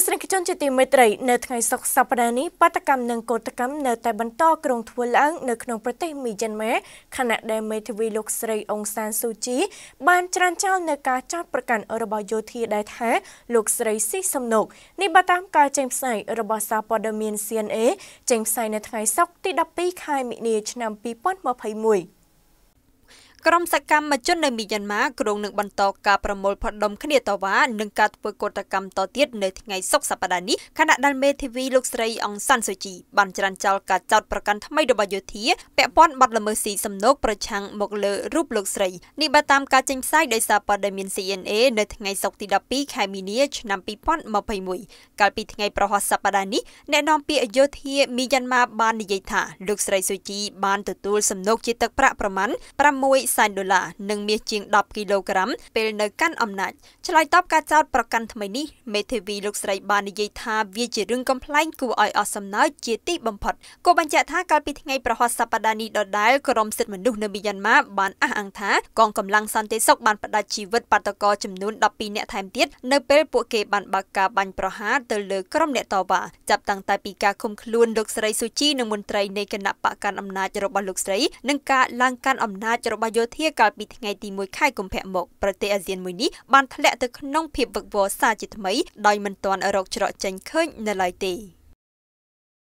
ស្សនិកជនជាទីមេត្រីនៅថ្ងៃសុក្រសប្តាហ៍នេះបាតកម្មនិងកោតកម្មនៅតែបន្តគ្រងធ្វើឡើងនៅក្នុងប្រទេសមីយ៉ាន់ម៉ាខណៈដែលមេធាវីលោកស្រីអុងសានស៊ូជីបានច្រានចោលនៅការចោទប្រកាន់របស់យោធាដែលថាលោកស្រីស៊ីសំណុកនេះបើតាមការចេញផ្សាយរបស់សារព័ត៌មាន CNA ចេញផ្សាយនៅថ្ងៃសុក្រទី12ខែមិនិនាឆ្នាំ2021ក្រុមសកម្មជននៅមីយ៉ាន់ម៉ាក្រុងនឹងបន្តការប្រមូលផ្ដុំគ្នាតវ៉ានិងការធ្វើកតកម្មតទៀតនៅថ្ងៃសុក្រសប្តាហ៍នេះខណៈដែលមេធាវីលោកស្រីអង្សាន់សូជីបានច្រានចោលការចោទប្រកាន់ថ្មីរបស់យោធាពាក់ព័ន្ធបទល្មើសស៊ីសំណូកប្រឆាំងមកលើរូបលោកស្រីនេះបើតាមការចេញផ្សាយដោយសារព័ត៌មាន CNA នៅថ្ងៃសុក្រទី12ខែមីនាឆ្នាំ2021កាលពីថ្ងៃប្រហោះសប្តាហ៍នេះអ្នកនាំពាក្យយោធាមីយ៉ាន់ម៉ាបាននិយាយថាលោកស្រីសូជីបានទទួលសំណូកជាទឹកប្រាក់ប្រមាណ6សែនដុល្លារនិងមាសជាង10គីឡូក្រាមពេលនៅកាន់អំណាចឆ្លើយតបការចោទប្រកាន់ថ្មីនេះមេធាវីលោកស្រីបាននិយាយថាវាជារឿងកំប្លែងគួរឲ្យអស់សំណើចជាទីបំផុតគូបញ្ជាក់ថាកាលពីថ្ងៃប្រហ័សសប្តាហ៍នេះដដែលក្រមសិទ្ធិមនុស្សនៅមីយ៉ាន់ម៉ាបានអះអាងថាកងកម្លាំងសន្តិសុខបានផ្តាច់ជីវិតបាតុករចំនួន12នាក់ថែមទៀតនៅពេលពួកគេបានបើកការបាញ់ប្រហារទៅលើក្រុមអ្នកតវ៉ាចាប់តាំងតែពីការឃុំខ្លួនលោកស្រីស៊ូជីនិងមន្ត្រីនៃគណៈបកកាន់អំណាចរបស់លោកស្រីនិងការឡើងកាន់អំណាចរបស់យោធាកាលពីថ្ងៃទី1ខែកុម្ភៈមកប្រទេសអាស៊ានមួយនេះបានធ្លាក់ទៅក្នុងភាពវឹកវរសាជាថ្មីដោយមិនទាន់រកច្រកចេញឃើញនៅឡើយទេ។